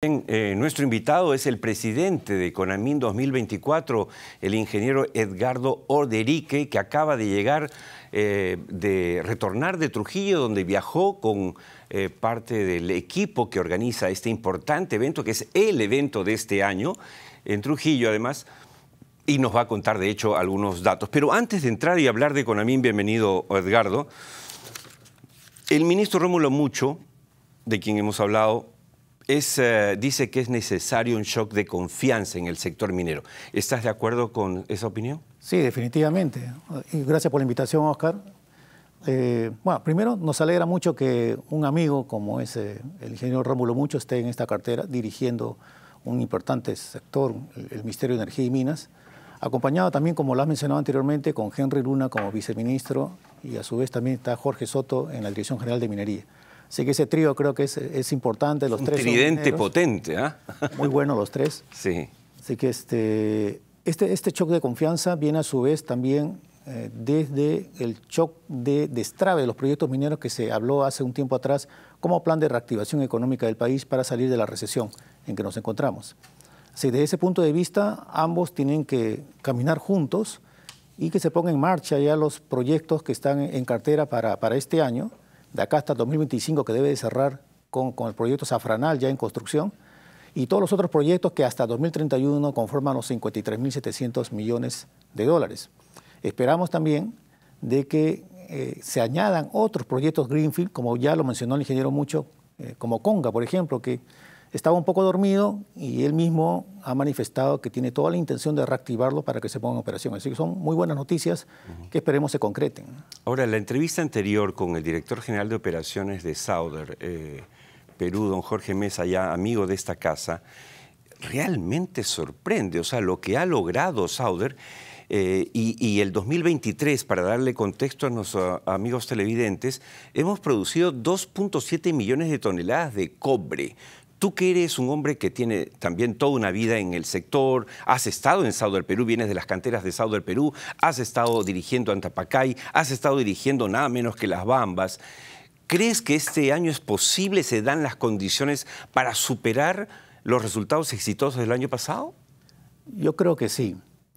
Eh, nuestro invitado es el presidente de Conamín 2024, el ingeniero Edgardo Orderique, que acaba de llegar, eh, de retornar de Trujillo, donde viajó con eh, parte del equipo que organiza este importante evento, que es el evento de este año, en Trujillo además, y nos va a contar de hecho algunos datos. Pero antes de entrar y hablar de Conamín, bienvenido Edgardo, el ministro Rómulo Mucho, de quien hemos hablado, eh, dice que es necesario un shock de confianza en el sector minero. ¿Estás de acuerdo con esa opinión? Sí, definitivamente. Y gracias por la invitación, Oscar. Eh, bueno, primero nos alegra mucho que un amigo como es el ingeniero Rómulo Mucho esté en esta cartera dirigiendo un importante sector, el Ministerio de Energía y Minas, acompañado también, como lo has mencionado anteriormente, con Henry Luna como viceministro y a su vez también está Jorge Soto en la Dirección General de Minería. Así que ese trío creo que es, importante. Los tres tridente potente, ¿ah? Muy bueno los tres. Sí. Así que este, este, este choque de confianza viene a su vez también eh, desde el choque de destrave de los proyectos mineros que se habló hace un tiempo atrás como plan de reactivación económica del país para salir de la recesión en que nos encontramos. Así, desde ese punto de vista, ambos tienen que caminar juntos y que se pongan en marcha ya los proyectos que están en cartera para, para este año de acá hasta 2025 que debe de cerrar con, el proyecto Safranal ya en construcción y todos los otros proyectos que hasta 2031 conforman los 53.700 millones de dólares. Esperamos también de que eh, se añadan otros proyectos Greenfield, como ya lo mencionó el ingeniero mucho, eh, como Conga, por ejemplo, que estaba un poco dormido y él mismo ha manifestado que tiene toda la intención de reactivarlo para que se ponga en operación. Así que son muy buenas noticias que esperemos se concreten. Ahora, la entrevista anterior con el director general de operaciones de Sauder, eh, Perú, don Jorge Mesa, ya amigo de esta casa, realmente sorprende. O sea, lo que ha logrado Sauder eh, y, y, el 2023, para darle contexto a nuestros ah, amigos televidentes, hemos producido 2.7 millones de toneladas de cobre, Tú que eres un hombre que tiene también toda una vida en el sector, has estado en Sao del Perú, vienes de las canteras de Sao del Perú, has estado dirigiendo Antapacay, has estado dirigiendo nada menos que las Bambas. ¿Crees que este año es posible, se dan las condiciones para superar los resultados exitosos del año pasado? Yo creo que sí,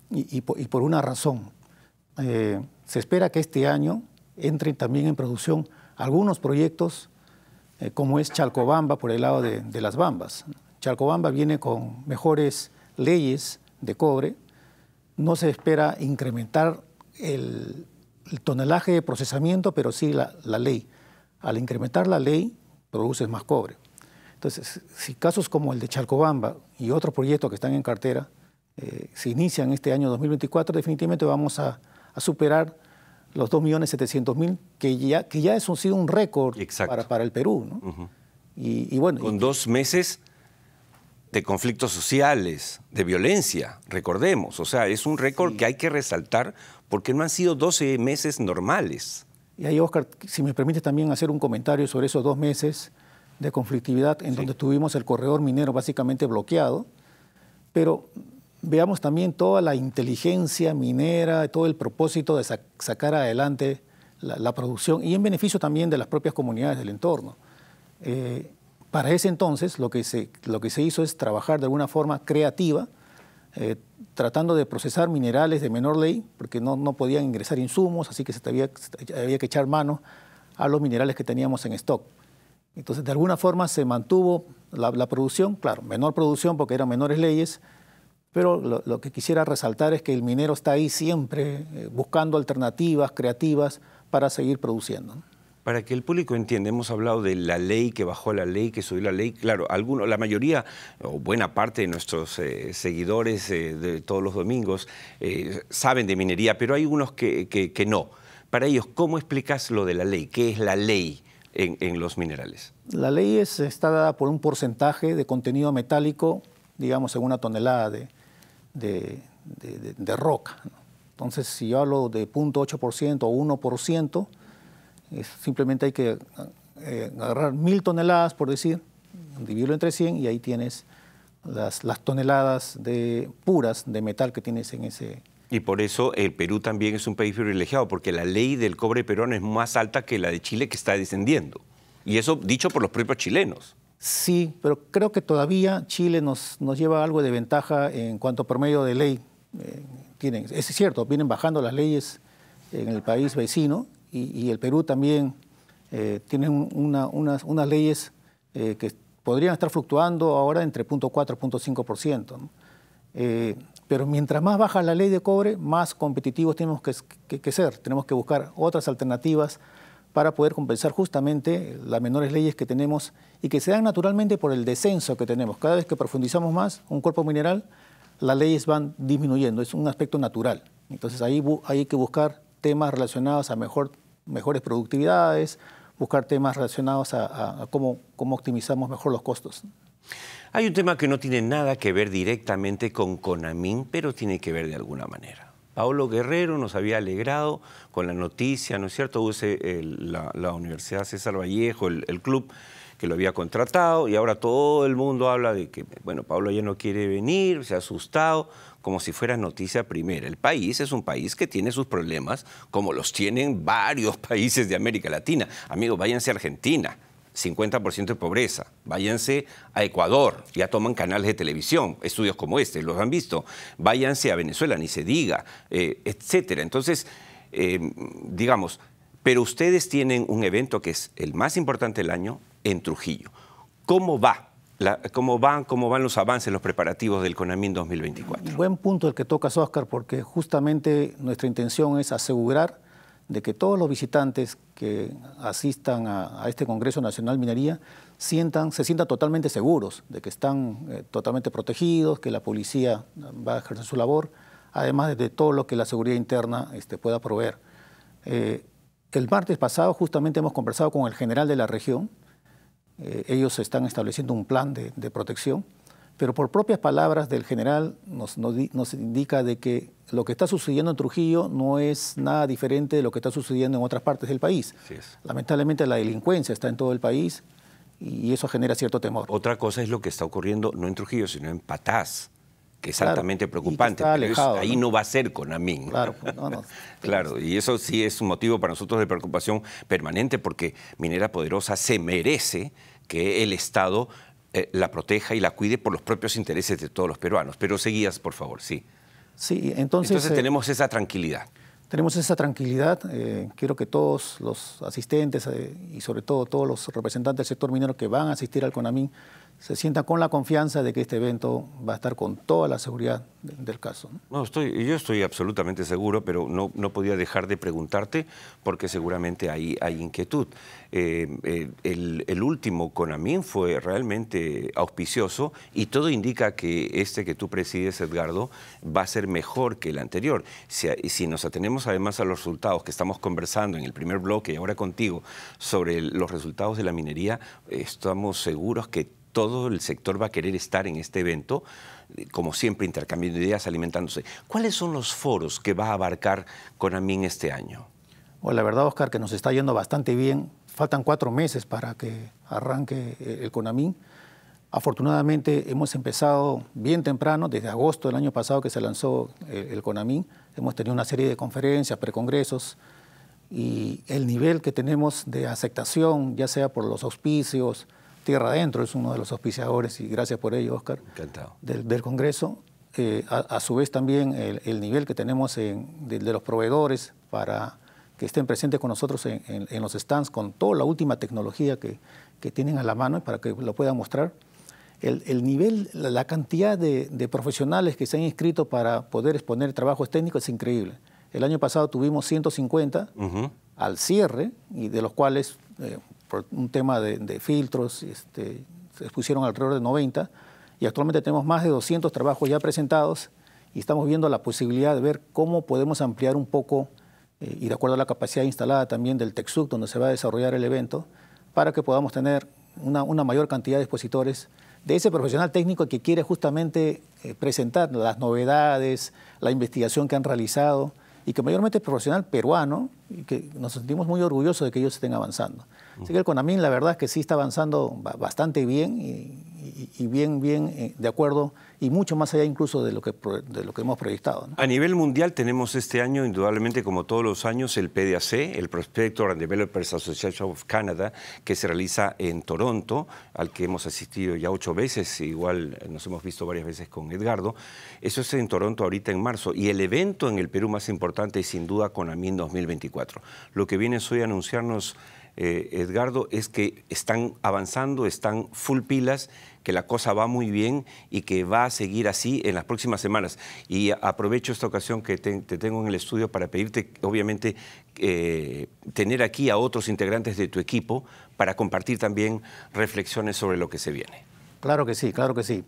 y, por, una razón. Eh, se espera que este año entren también en producción algunos proyectos eh, como es Chalcobamba por el lado de, las Bambas. Chalcobamba viene con mejores leyes de cobre, no se espera incrementar el, tonelaje de procesamiento, pero sí la, ley. Al incrementar la ley, produces más cobre. Entonces, si casos como el de Chalcobamba y otros proyectos que están en cartera eh, se inician este año 2024, definitivamente vamos a superar los 2.700.000, que ya, que ya eso ha sido un récord para, el Perú. y, bueno, Con dos meses de conflictos sociales, de violencia, recordemos. O sea, es un récord que hay que resaltar porque no han sido 12 meses normales. Y ahí, Oscar, si me permites también hacer un comentario sobre esos dos meses de conflictividad en donde tuvimos el corredor minero básicamente bloqueado. Pero veamos también toda la inteligencia minera, todo el propósito de sacar adelante la, producción y en beneficio también de las propias comunidades del entorno. Eh, para ese entonces lo que, se, lo que se hizo es trabajar de alguna forma creativa, eh, tratando de procesar minerales de menor ley, porque no, no podían ingresar insumos, así que se había, había que echar mano a los minerales que teníamos en stock. Entonces, de alguna forma se mantuvo la producción, claro, menor producción porque eran menores leyes, pero lo, que quisiera resaltar es que el minero está ahí siempre eh, buscando alternativas creativas para seguir produciendo. Para que el público entienda, hemos hablado de la ley que bajó la ley, que subió la ley. Claro, algunos, la mayoría o buena parte de nuestros eh, seguidores eh, de todos los domingos saben de minería, pero hay unos que, no. Para ellos, ¿cómo explicas lo de la ley? ¿Qué es la ley en, en los minerales? La ley es, está dada por un porcentaje de contenido metálico, digamos, en una tonelada de, de, roca. Entonces, si yo hablo de 0.8% o 1%, simplemente hay que eh, agarrar mil toneladas, por decir, dividirlo entre 100 y ahí tienes las, toneladas de, puras de metal que tienes en ese, y por eso el Perú también es un país privilegiado, porque la ley del cobre peruano es más alta que la de Chile que está descendiendo. Y eso dicho por los propios chilenos. Sí, pero creo que todavía Chile nos, nos lleva algo de ventaja en cuanto por medio de ley. Eh, tienen, es cierto, vienen bajando las leyes en el país vecino y, el Perú también eh, tiene unas, leyes eh, que podrían estar fluctuando ahora entre 0.4 y 0.5%. pero mientras más baja la ley de cobre, más competitivos tenemos que ser. Tenemos que buscar otras alternativas para poder compensar justamente las menores leyes que tenemos y que se dan naturalmente por el descenso que tenemos. Cada vez que profundizamos más un cuerpo mineral, las leyes van disminuyendo, es un aspecto natural. Entonces ahí hay que buscar temas relacionados a mejor, mejores productividades, buscar temas relacionados a, cómo, cómo optimizamos mejor los costos. Hay un tema que no tiene nada que ver directamente con Conamín, pero tiene que ver de alguna manera. Pablo Guerrero nos había alegrado con la noticia, ¿no es cierto? Use eh, la, Universidad César Vallejo, el, el club que lo había contratado y ahora todo el mundo habla de que, bueno, Pablo ya no quiere venir, se ha asustado, como si fuera noticia primera. El país es un país que tiene sus problemas como los tienen varios países de América Latina. Amigos, váyanse a Argentina 50% de pobreza. Váyanse a Ecuador, ya toman canales de televisión, estudios como este, los han visto. Váyanse a Venezuela, ni se diga, eh, etcétera. Entonces, eh, digamos, pero ustedes tienen un evento que es el más importante del año en Trujillo. ¿Cómo va? ¿cómo, van, ¿Cómo van los avances, los preparativos del CONAMIN 2024? Buen punto el que tocas, Oscar, porque justamente nuestra intención es asegurar de que todos los visitantes que asistan a, este Congreso Nacional Minería sientan, se sientan totalmente seguros de que están eh, totalmente protegidos, que la policía va a ejercer su labor, además de todo lo que la seguridad interna este, pueda proveer. Eh, el martes pasado justamente hemos conversado con el general de la región, eh, ellos están estableciendo un plan de protección pero por propias palabras del general nos, indica de que lo que está sucediendo en Trujillo no es nada diferente de lo que está sucediendo en otras partes del país. Lamentablemente la delincuencia está en todo el país y eso genera cierto temor. Otra cosa es lo que está ocurriendo no en Trujillo, sino en Patás, que es altamente preocupante. pero ahí ¿no? va a ser con Amin. Claro, claro, y eso sí es un motivo para nosotros de preocupación permanente porque Minera Poderosa se merece que el Estado eh, la proteja y la cuide por los propios intereses de todos los peruanos. Pero seguías, por favor, sí. Sí, entonces... Entonces eh, tenemos esa tranquilidad. Tenemos esa tranquilidad. Eh, quiero que todos los asistentes y sobre todo todos los representantes del sector minero que van a asistir al CONAMIN se sienta con la confianza de que este evento va a estar con toda la seguridad del caso. ¿no? estoy, yo estoy absolutamente seguro, pero no, no podía dejar de preguntarte porque seguramente hay, hay inquietud. Eh, eh, el, el, último Conamín fue realmente auspicioso y todo indica que este que tú presides, Edgardo, va a ser mejor que el anterior. Si, si nos atenemos además a los resultados que estamos conversando en el primer bloque y ahora contigo sobre los resultados de la minería, estamos seguros que todo el sector va a querer estar en este evento, como siempre, intercambiando ideas, alimentándose. ¿Cuáles son los foros que va a abarcar Conamín este año? Bueno, la verdad, Oscar, que nos está yendo bastante bien. Faltan cuatro meses para que arranque e-, el Conamín. Afortunadamente hemos empezado bien temprano, desde agosto del año pasado que se lanzó eh, el, CONAMIN. Hemos tenido una serie de conferencias, precongresos y el nivel que tenemos de aceptación, ya sea por los auspicios, Tierra Adentro, es uno de los auspiciadores, y gracias por ello, Oscar, Del, Congreso. Eh, a, su vez también el, nivel que tenemos de, los proveedores para que estén presentes con nosotros en, los stands con toda la última tecnología que, que, tienen a la mano para que lo puedan mostrar. El, nivel, la, cantidad de, profesionales que se han inscrito para poder exponer trabajos técnicos es increíble. El año pasado tuvimos 150 al cierre, y de los cuales eh, por un tema de, filtros, este, se expusieron alrededor de 90 y actualmente tenemos más de 200 trabajos ya presentados y estamos viendo la posibilidad de ver cómo podemos ampliar un poco eh, y de acuerdo a la capacidad instalada también del TECSUC, donde se va a desarrollar el evento, para que podamos tener una, mayor cantidad de expositores de ese profesional técnico que quiere justamente eh, presentar las novedades, la investigación que han realizado y que mayormente es profesional peruano, y que nos sentimos muy orgullosos de que ellos estén avanzando. Así que el CONAMIN, la verdad es que sí está avanzando bastante bien y y, bien, bien eh, de acuerdo y mucho más allá incluso de lo que, de lo que hemos proyectado. A nivel mundial tenemos este año, indudablemente como todos los años, el PDAC, el Prospector and Developers Association of Canada, que se realiza en Toronto, al que hemos asistido ya ocho veces, igual nos hemos visto varias veces con Edgardo. Eso es en Toronto ahorita en marzo y el evento en el Perú más importante es sin duda con Conamín 2024. Lo que viene es hoy a anunciarnos eh, Edgardo, es que están avanzando, están full pilas, que la cosa va muy bien y que va a seguir así en las próximas semanas. Y aprovecho esta ocasión que te, tengo en el estudio para pedirte, obviamente, eh, tener aquí a otros integrantes de tu equipo para compartir también reflexiones sobre lo que se viene. Claro que sí, claro que sí.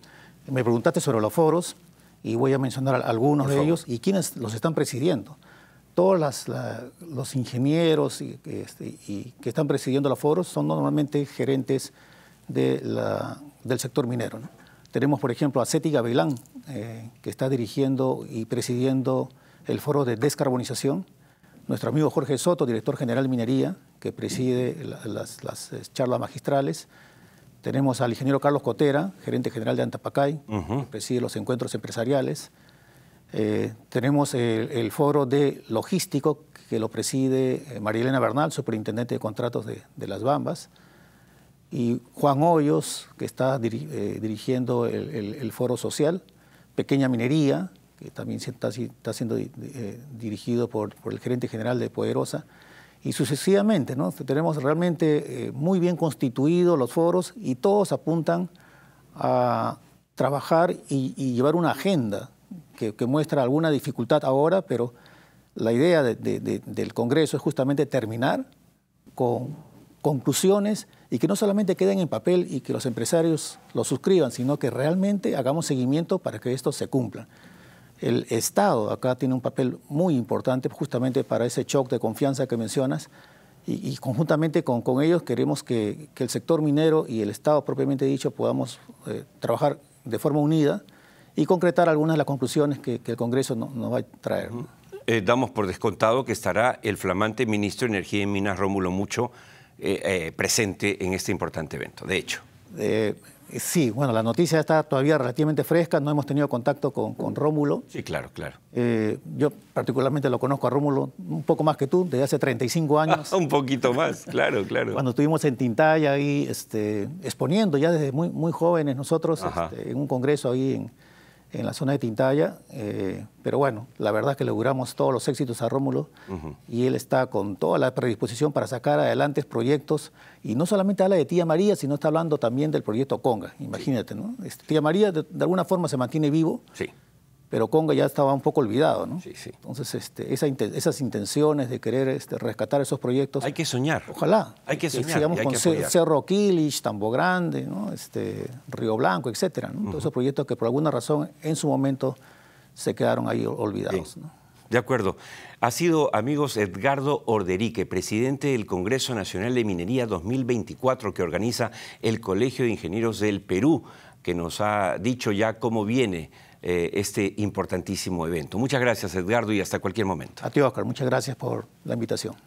Me preguntaste sobre los foros y voy a mencionar algunos de ellos y quiénes los están presidiendo todos los ingenieros este, y, que están presidiendo los foros son normalmente gerentes del sector minero. Tenemos, por ejemplo, a Ceti Gavilán, eh, que está dirigiendo y presidiendo el foro de descarbonización. Nuestro amigo Jorge Soto, director general de minería, que preside las, eh, charlas magistrales. Tenemos al ingeniero Carlos Cotera, gerente general de Antapacay, que preside los encuentros empresariales. Eh, tenemos el, foro de logístico que lo preside eh, Marielena Bernal, superintendente de contratos de, Las Bambas, y Juan Hoyos, que está eh, dirigiendo el, foro social, Pequeña Minería, que también está, está siendo dirigido por, por, el gerente general de Poderosa, y sucesivamente, ¿no? Tenemos realmente muy bien constituidos los foros y todos apuntan a trabajar y, y llevar una agenda que, muestra alguna dificultad ahora, pero la idea del Congreso es justamente terminar con conclusiones y que no solamente queden en papel y que los empresarios lo suscriban, sino que realmente hagamos seguimiento para que esto se cumpla. El Estado acá tiene un papel muy importante justamente para ese shock de confianza que mencionas y, conjuntamente con, ellos queremos que, el sector minero y el Estado propiamente dicho podamos eh, trabajar de forma unida y concretar algunas de las conclusiones que, el Congreso nos va a traer. Eh, damos por descontado que estará el flamante ministro de Energía y Minas, Rómulo Mucho, eh, eh, presente en este importante evento, de hecho. sí, bueno, la noticia está todavía relativamente fresca, no hemos tenido contacto con, Rómulo. Sí, claro, claro. yo particularmente lo conozco a Rómulo un poco más que tú, desde hace 35 años. un poquito más, claro, claro. Cuando estuvimos en Tintaya ahí este, exponiendo ya desde muy, muy jóvenes nosotros este, en un congreso ahí en en la zona de Tintaya, eh, pero bueno, la verdad es que le todos los éxitos a Rómulo y él está con toda la predisposición para sacar adelante proyectos y no solamente habla de Tía María, sino está hablando también del proyecto Conga, imagínate, ¿no? Este, Tía María de alguna forma se mantiene vivo. Sí pero Conga ya estaba un poco olvidado, ¿no? Sí, sí. Entonces, este, esas intenciones de querer este, rescatar esos proyectos. Hay que soñar. Ojalá. Hay que soñar. Sigamos con Cerro Quilich, Tambo Grande, este, Río Blanco, etcétera. Todos esos proyectos que por alguna razón en su momento se quedaron ahí olvidados. De acuerdo. Ha sido, amigos, Edgardo Orderique, presidente del Congreso Nacional de Minería 2024 que organiza el Colegio de Ingenieros del Perú, que nos ha dicho ya cómo viene eh, este importantísimo evento. Muchas gracias, Edgardo, y hasta cualquier momento. A ti, Oscar, muchas gracias por la invitación.